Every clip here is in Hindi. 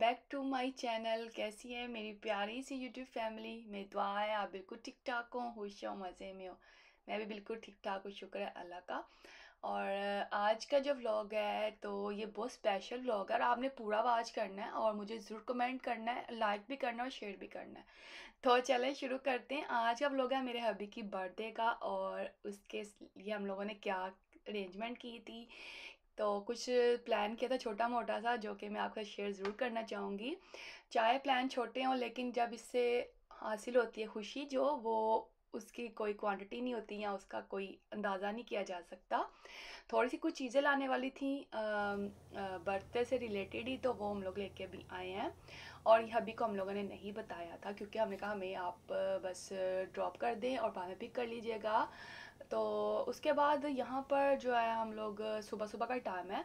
बैक टू माई चैनल कैसी है मेरी प्यारी सी यूट्यूब फैमिली मेरी दुआ है आप बिल्कुल ठीक ठाक हो खुश हो मज़े में हो मैं भी बिल्कुल ठीक ठाक हूँ शुक्र है अल्लाह का और आज का जो व्लॉग है तो ये बहुत स्पेशल व्लॉग है और आपने पूरा वाच करना है और मुझे ज़रूर कमेंट करना है लाइक भी करना है और शेयर भी करना है तो चलें शुरू करते हैं आज का व्लॉग है मेरे हबी की बर्थडे का और उसके लिए हम लोगों ने क्या अरेंजमेंट की थी तो कुछ प्लान किया था छोटा मोटा सा जो कि मैं आपके साथ शेयर ज़रूर करना चाहूँगी चाहे प्लान छोटे हों लेकिन जब इससे हासिल होती है खुशी जो वो उसकी कोई क्वांटिटी नहीं होती या उसका कोई अंदाज़ा नहीं किया जा सकता थोड़ी सी कुछ चीज़ें लाने वाली थी बर्थडे से रिलेटेड ही तो वो हम लोग लेके भी आए हैं और यह अभी को हम लोगों ने नहीं बताया था क्योंकि हमने कहा हमें आप बस ड्रॉप कर दें और बाद में पिक कर लीजिएगा तो उसके बाद यहाँ पर जो है हम लोग सुबह सुबह का टाइम है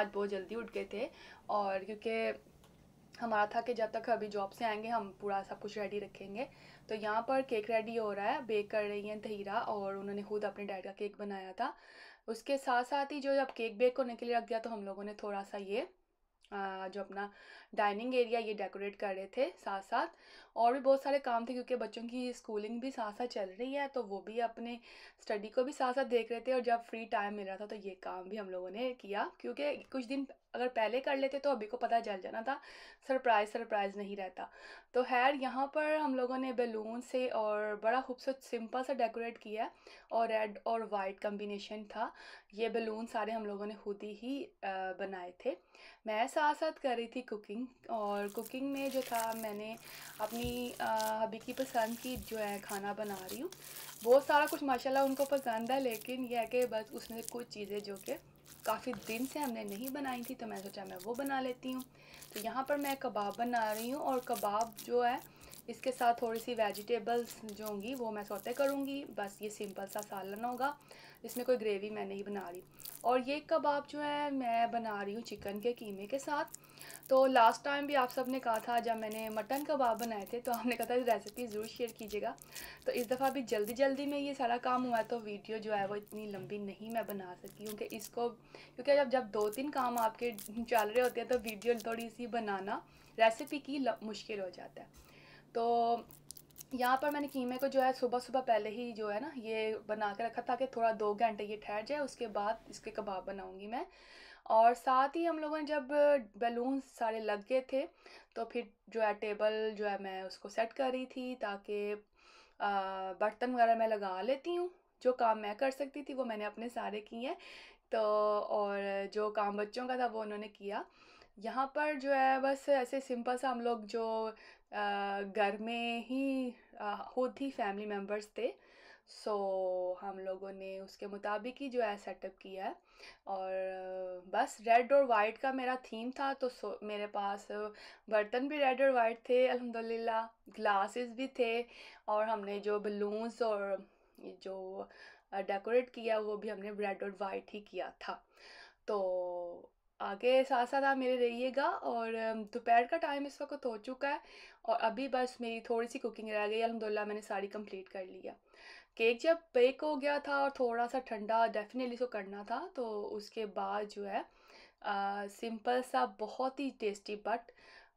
आज बहुत जल्दी उठ गए थे और क्योंकि हमारा था कि जब तक अभी जॉब से आएंगे हम पूरा सब कुछ रेडी रखेंगे तो यहाँ पर केक रेडी हो रहा है बेक कर रही हैं तहीरा और उन्होंने खुद अपने डैड का केक बनाया था उसके साथ साथ ही जो जब केक बेक होने के लिए रख दिया तो हम लोगों ने थोड़ा सा ये जो अपना डाइनिंग एरिया ये डेकोरेट कर रहे थे साथ साथ और भी बहुत सारे काम थे क्योंकि बच्चों की स्कूलिंग भी साथ साथ चल रही है तो वो भी अपने स्टडी को भी साथ साथ देख रहे थे और जब फ्री टाइम मिल रहा था तो ये काम भी हम लोगों ने किया क्योंकि कुछ दिन अगर पहले कर लेते तो अभी को पता चल जाना था सरप्राइज़ सरप्राइज़ नहीं रहता तो खैर यहाँ पर हम लोगों ने बैलून से और बड़ा खूबसूरत सिंपल सा डेकोरेट किया और रेड और वाइट कम्बिनेशन था ये बैलून सारे हम लोगों ने खुद ही बनाए थे मैं साथ साथ कर रही थी कुकिंग और कुकिंग में जो था मैंने अपनी हबी की पसंद की जो है खाना बना रही हूँ बहुत सारा कुछ माशाल्लाह उनको पसंद है लेकिन यह है कि बस उसमें कुछ चीज़ें जो कि काफ़ी दिन से हमने नहीं बनाई थी तो मैं सोचा मैं वो बना लेती हूँ तो यहाँ पर मैं कबाब बना रही हूँ और कबाब जो है इसके साथ थोड़ी सी वेजिटेबल्स जो होंगी वो मैं सोते करूँगी बस ये सिंपल सा सालन होगा इसमें कोई ग्रेवी मैं नहीं बना रही और ये कबाब जो है मैं बना रही हूँ चिकन के कीमे के साथ तो लास्ट टाइम भी आप सब ने कहा था जब मैंने मटन कबाब बनाए थे तो आपने कहा था इस रेसिपी ज़रूर शेयर कीजिएगा तो इस दफ़ा भी जल्दी जल्दी में ये सारा काम हुआ है तो वीडियो जो है वो इतनी लंबी नहीं मैं बना सकी क्योंकि इसको क्योंकि जब जब दो तीन काम आपके चल रहे होते हैं तो वीडियो थोड़ी सी बनाना रेसिपी की मुश्किल हो जाता है तो यहाँ पर मैंने कीमे को जो है सुबह सुबह पहले ही जो है ना ये बना के रखा था कि थोड़ा दो घंटे ये ठहर जाए उसके बाद इसके कबाब बनाऊँगी मैं और साथ ही हम लोगों ने जब बैलून सारे लग गए थे तो फिर जो है टेबल जो है मैं उसको सेट कर रही थी ताकि बर्तन वगैरह मैं लगा लेती हूँ जो काम मैं कर सकती थी वो मैंने अपने सारे किए तो और जो काम बच्चों का था वो उन्होंने किया यहाँ पर जो है बस ऐसे सिंपल सा हम लोग जो घर में ही खुद ही फैमिली मेम्बर्स थे सो so, हम लोगों ने उसके मुताबिक ही जो है सेटअप किया है और बस रेड और वाइट का मेरा थीम था तो सो मेरे पास बर्तन भी रेड और वाइट थे अल्हम्दुलिल्लाह ग्लासेस भी थे और हमने जो बलून्स और जो डेकोरेट किया वो भी हमने रेड और वाइट ही किया था तो आगे साथ साथ आप मेरे रहिएगा और दोपहर का टाइम इस वक्त हो चुका है और अभी बस मेरी थोड़ी सी कुकिंग रह गई अलहमदिल्ला मैंने सारी कंप्लीट कर लिया केक जब बेक हो गया था और थोड़ा सा ठंडा डेफिनेटली उसको तो करना था तो उसके बाद जो है सिंपल सा बहुत ही tasty but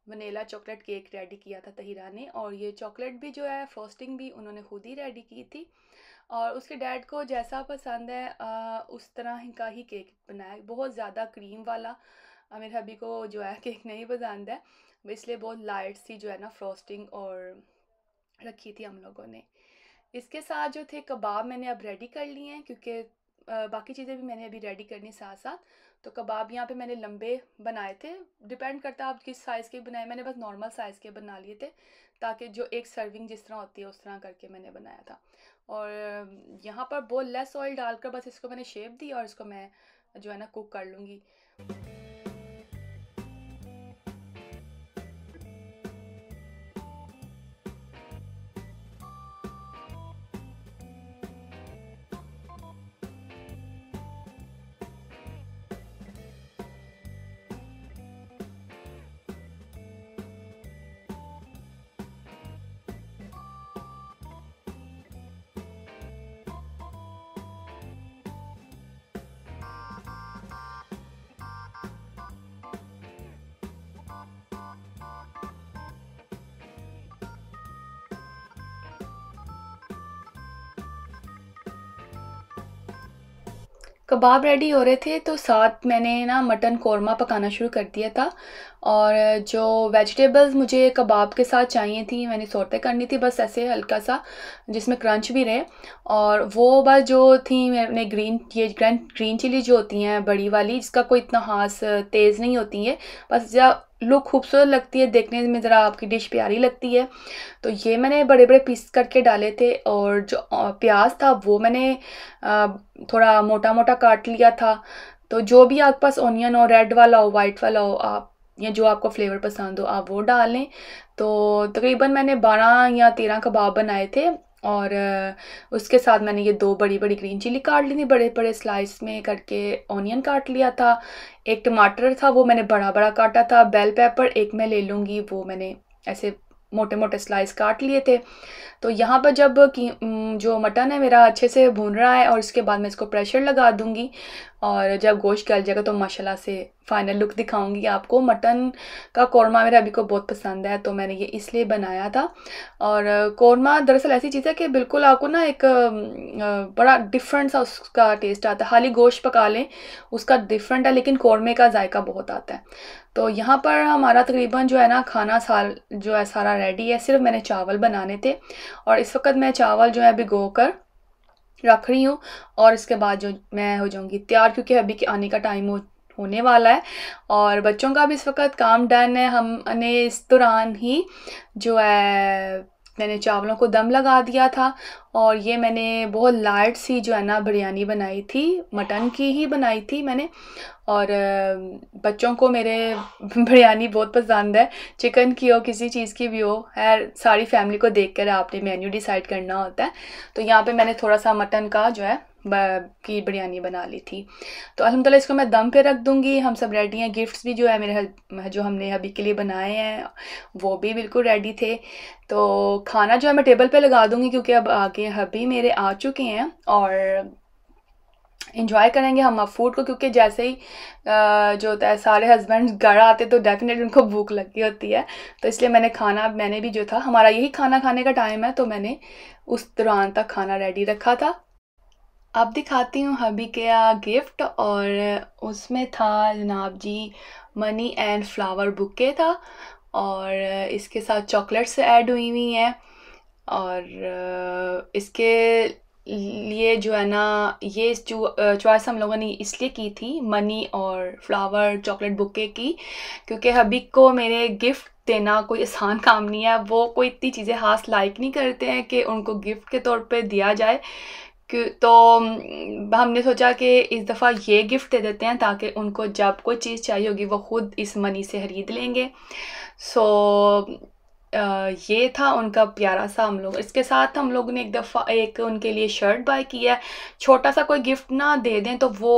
vanilla chocolate cake ready किया था तहिरा ने और ये चॉकलेट भी जो है फ्रॉस्टिंग भी उन्होंने खुद ही रेडी की थी और उसके डैड को जैसा पसंद है आ, उस तरह ही का ही केक बनाया बहुत ज़्यादा क्रीम वाला मेरे हबी को जो है केक नहीं पसंद है इसलिए बहुत लाइट सी जो है ना फ्रॉस्टिंग और रखी थी हम लोगों ने इसके साथ जो थे कबाब मैंने अब रेडी कर लिए हैं क्योंकि बाकी चीज़ें भी मैंने अभी रेडी करनी साथ साथ तो कबाब यहाँ पे मैंने लंबे बनाए थे डिपेंड करता है आप किस साइज़ के बनाए मैंने बस नॉर्मल साइज़ के बना लिए थे ताकि जो एक सर्विंग जिस तरह होती है उस तरह करके मैंने बनाया था और यहाँ पर बहुत लेस ऑयल डालकर बस इसको मैंने शेप दी और इसको मैं जो है ना कुक कर लूँगी कबाब रेडी हो रहे थे तो साथ मैंने ना मटन कौरमा पकाना शुरू कर दिया था और जो वेजिटेबल्स मुझे कबाब के साथ चाहिए थी मैंने सोते करनी थी बस ऐसे हल्का सा जिसमें क्रंच भी रहे और वो बस जो थी मैंने ग्रीन ये ग्रैंड ग्रीन चिली जो होती हैं बड़ी वाली जिसका कोई इतना हाथ तेज़ नहीं होती है बस जब लुक खूबसूरत लगती है देखने में ज़रा आपकी डिश प्यारी लगती है तो ये मैंने बड़े बड़े पीस करके डाले थे और जो प्याज था वो मैंने थोड़ा मोटा मोटा काट लिया था तो जो भी आपके पास ऑनियन हो रेड वाला हो वाइट वाला हो आप या जो आपको फ्लेवर पसंद हो आप वो डालें तो तकरीबन मैंने बारह या तेरह कबाब बनाए थे और उसके साथ मैंने ये दो बड़ी बड़ी ग्रीन चिली काट ली थी बड़े बड़े स्लाइस में करके ऑनियन काट लिया था एक टमाटर था वो मैंने बड़ा बड़ा काटा था बेल पेपर एक मैं ले लूँगी वो मैंने ऐसे मोटे मोटे स्लाइस काट लिए थे तो यहाँ पर जब जो मटन है मेरा अच्छे से भून रहा है और उसके बाद मैं इसको प्रेशर लगा दूँगी और जब गोश्त गल जाएगा तो माशाल्लाह से फाइनल लुक दिखाऊंगी आपको मटन का कौरमा मेरे अभी को बहुत पसंद है तो मैंने ये इसलिए बनाया था और कौरमा दरअसल ऐसी चीज़ है कि बिल्कुल आपको ना एक बड़ा डिफरेंट सा उसका टेस्ट आता है हाली गोश्त पका लें उसका डिफरेंट है लेकिन कौरमे का जायका बहुत आता है तो यहाँ पर हमारा तकरीबन जो है ना खाना साल जो है सारा रेडी है सिर्फ मैंने चावल बनाने थे और इस वक्त मैं चावल जो है भिगो कर रख रही हूँ और इसके बाद जो मैं हो जाऊँगी तैयार क्योंकि अभी के आने का टाइम हो होने वाला है और बच्चों का भी इस वक्त काम डन है हमने इस दौरान ही जो है मैंने चावलों को दम लगा दिया था और ये मैंने बहुत लाइट सी जो है ना बिरयानी बनाई थी मटन की ही बनाई थी मैंने और बच्चों को मेरे बिरयानी बहुत पसंद है चिकन की हो किसी चीज़ की भी हो है सारी फैमिली को देखकर आपने मेन्यू डिसाइड करना होता है तो यहाँ पे मैंने थोड़ा सा मटन का जो है की बिरयानी बना ली थी तो अलहमदिल्ला इसको मैं दम पे रख दूँगी हम सब रेडी हैं गिफ्ट्स भी जो है मेरे जो हमने अभी के लिए बनाए हैं वो भी बिल्कुल रेडी थे तो खाना जो है मैं टेबल पे लगा दूँगी क्योंकि अब आगे हबी मेरे आ चुके हैं और इंजॉय करेंगे हम अब फूड को क्योंकि जैसे ही जो होता है सारे हस्बैंड घर आते तो डेफिनेटली उनको भूख लगी होती है तो इसलिए मैंने खाना मैंने भी जो था हमारा यही खाना खाने का टाइम है तो मैंने उस दौरान तक खाना रेडी रखा था अब दिखाती हूँ हबी का गिफ्ट और उसमें था जनाब जी मनी एंड फ्लावर बुके था और इसके साथ चॉकलेट्स ऐड हुई हुई हैं और इसके लिए जो है ना ये चॉइस हम लोगों ने इसलिए की थी मनी और फ्लावर चॉकलेट बुके की क्योंकि हबी को मेरे गिफ्ट देना कोई आसान काम नहीं है वो कोई इतनी चीज़ें खास लाइक नहीं करते हैं कि उनको गिफ्ट के तौर पे दिया जाए तो हम्म, हमने सोचा कि इस दफ़ा ये गिफ्ट दे देते हैं ताकि उनको जब कोई चीज़ चाहिए होगी वो ख़ुद इस मनी से ख़रीद लेंगे सो ये था उनका प्यारा सा हम लोग इसके साथ हम लोग ने एक दफ़ा एक उनके लिए शर्ट बाय किया है छोटा सा कोई गिफ्ट ना दे दें तो वो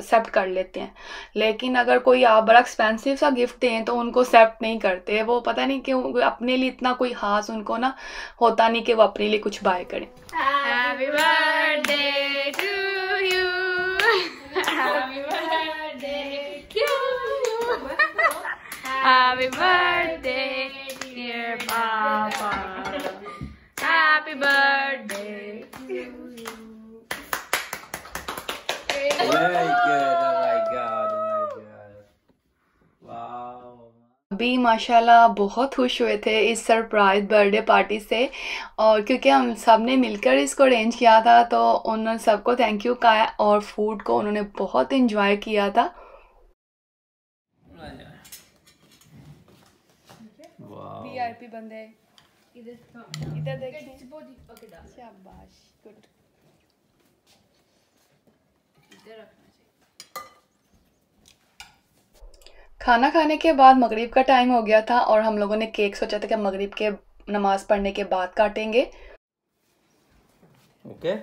एक्सेप्ट कर लेते हैं लेकिन अगर कोई आप बड़ा एक्सपेंसिव सा गिफ्ट दें तो उनको एक्सेप्ट नहीं करते वो पता नहीं क्यों अपने लिए इतना कोई खास उनको ना होता नहीं कि वो अपने लिए कुछ बाय करें Happy birthday, dear Papa. Happy birthday Hey. सभी माशाल्लाह बहुत खुश हुए थे इस सरप्राइज़ बर्थडे पार्टी से और क्योंकि हम सब ने मिलकर इसको अरेंज किया था तो उन्होंने सबको थैंक यू कहा और फूड को उन्होंने बहुत इन्जॉय किया था इधर इधर गुड इधर खाना खाने के बाद मगरिब का टाइम हो गया था और हम लोगों ने केक सोचा था कि मगरिब के नमाज पढ़ने के बाद काटेंगे okay.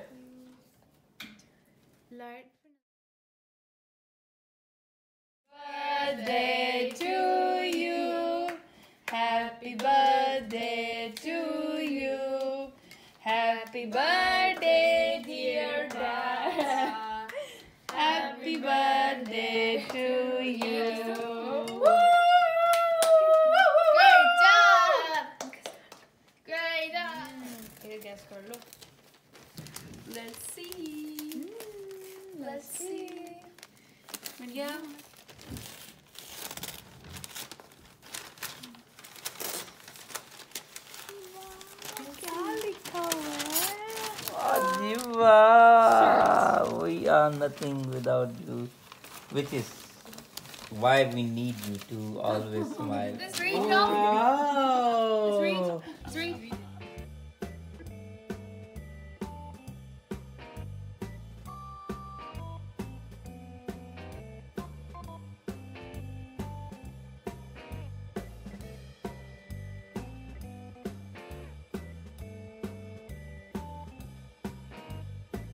Happy birthday to you. yeah. Oh, we are nothing without you, which is why we need you to always smile. This